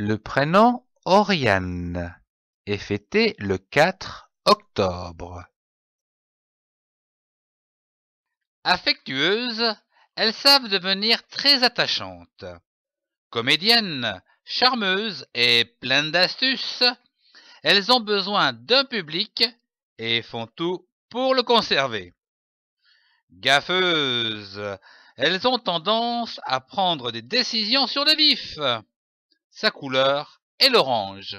Le prénom Oriane est fêté le 4 octobre. Affectueuses, elles savent devenir très attachantes. Comédiennes, charmeuses et pleines d'astuces, elles ont besoin d'un public et font tout pour le conserver. Gaffeuses, elles ont tendance à prendre des décisions sur le vif. Sa couleur est l'orange.